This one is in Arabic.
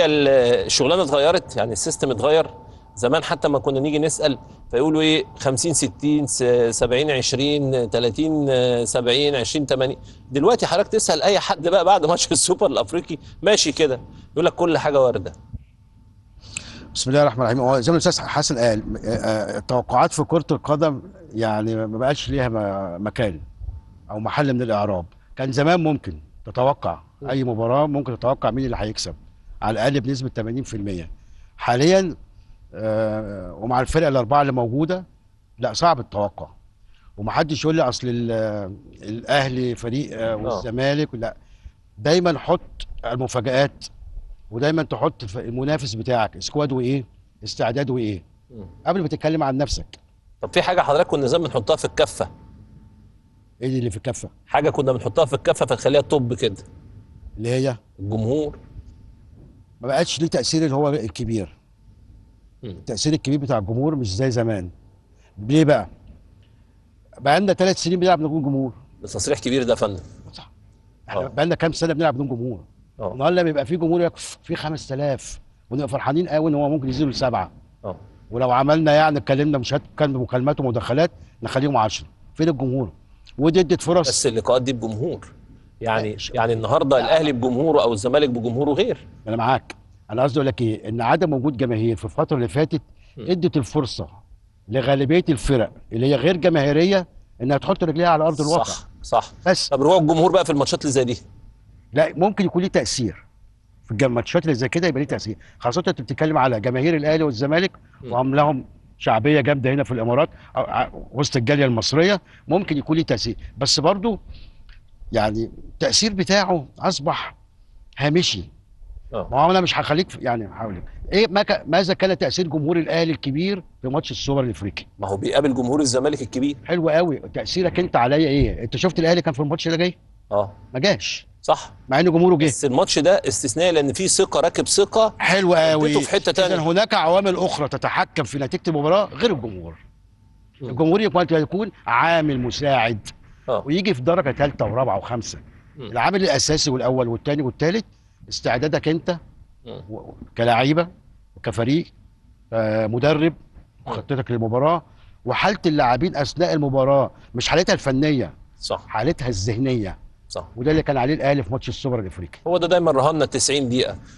الشغلانه اتغيرت يعني السيستم اتغير زمان حتى ما كنا نيجي نسال فيقولوا ايه 50 60 70 20 30 70 20 80 دلوقتي حضرتك تسال اي حد بقى بعد ماتش السوبر الافريقي ماشي كده يقول لك كل حاجه وارده بسم الله الرحمن الرحيم هو زي ما الاستاذ حسن قال التوقعات آه، آه، في كره القدم يعني ما بقاش ليها مكان او محل من الاعراب كان زمان ممكن تتوقع اي مباراه ممكن تتوقع مين اللي هيكسب على الاقل بنسبه 80% حاليا آه ومع الفرق الاربعه اللي موجوده لا صعب التوقع ومحدش يقول لي اصل الاهلي فريق آه،, آه والزمالك لا دايما حط المفاجات ودايما تحط المنافس بتاعك سكواد وايه استعداد وايه قبل ما تتكلم عن نفسك طب في حاجه حضرتك كنا زمان بنحطها في الكفه ايه اللي في الكفه حاجه كنا بنحطها في الكفه فتخليها توب كده اللي هي الجمهور ما بقتش ليه تاثير اللي هو الكبير التاثير الكبير بتاع الجمهور مش زي زمان ليه بقى بقى عندنا ثلاث سنين بنلعب بدون جمهور ده تصريح كبير ده يا فندم صح احنا آه. بقى لنا كام سنه بنلعب بدون جمهور آه. النهارده بيبقى في جمهور في 5000 ونبقى فرحانين قوي ان هو ممكن يزيدوا لسبعه اه ولو عملنا يعني اتكلمنا مش هتكلم مكالمات ومداخلات نخليهم 10 فين الجمهور ودي ادت فرص بس اللقاءات دي بجمهور يعني طيب، يعني النهارده الاهلي بجمهوره او الزمالك بجمهوره غير انا معاك انا قصدي اقول لك ايه ان عدم وجود جماهير في الفتره اللي فاتت ادت الفرصه لغالبيه الفرق اللي هي غير جماهيريه انها تحط رجليها على ارض الواقع صح صح بس طب رجوع الجمهور بقى في الماتشات اللي زي دي لا ممكن يكون ليه تاثير في الماتشات اللي زي كده يبقى ليه تاثير خاصه انت بتتكلم على جماهير الاهلي والزمالك وعملهم شعبيه جامده هنا في الامارات وسط الجاليه المصريه ممكن يكون ليه تاثير بس برضه يعني التاثير بتاعه اصبح هامشي آه. ما انا مش هخليك يعني هقول ايه ما ك... ماذا كان تاثير جمهور الاهلي الكبير في ماتش السوبر الافريقي؟ ما هو بيقابل جمهور الزمالك الكبير حلو قوي تاثيرك انت عليا ايه؟ انت شفت الاهلي كان في الماتش ده جاي؟ اه ما جاش صح مع ان جمهوره جه بس الماتش ده استثنائي لان في ثقه راكب ثقه حلو قوي في حته ثانيه هناك عوامل اخرى تتحكم في نتيجه المباراه غير الجمهور الجمهور يكون يكون عامل مساعد آه. ويجي في درجه ثالثه ورابعه وخمسه العامل الاساسي والاول والثاني والثالث استعدادك انت و... كلعيبه وكفريق آه، مدرب وخطتك للمباراه وحاله اللاعبين اثناء المباراه مش حالتها الفنيه صح حالتها الذهنيه صح وده اللي كان عليه الاهلي في ماتش السوبر الافريقي هو ده دايما رهاننا 90 دقيقه